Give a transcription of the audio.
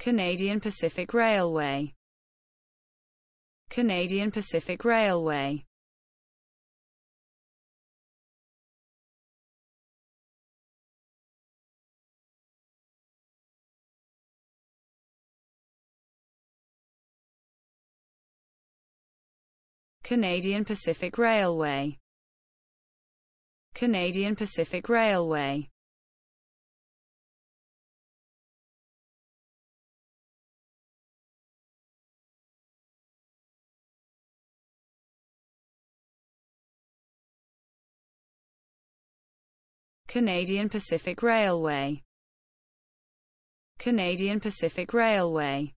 Canadian Pacific Railway Canadian Pacific Railway Canadian Pacific Railway Canadian Pacific Railway Canadian Pacific Railway Canadian Pacific Railway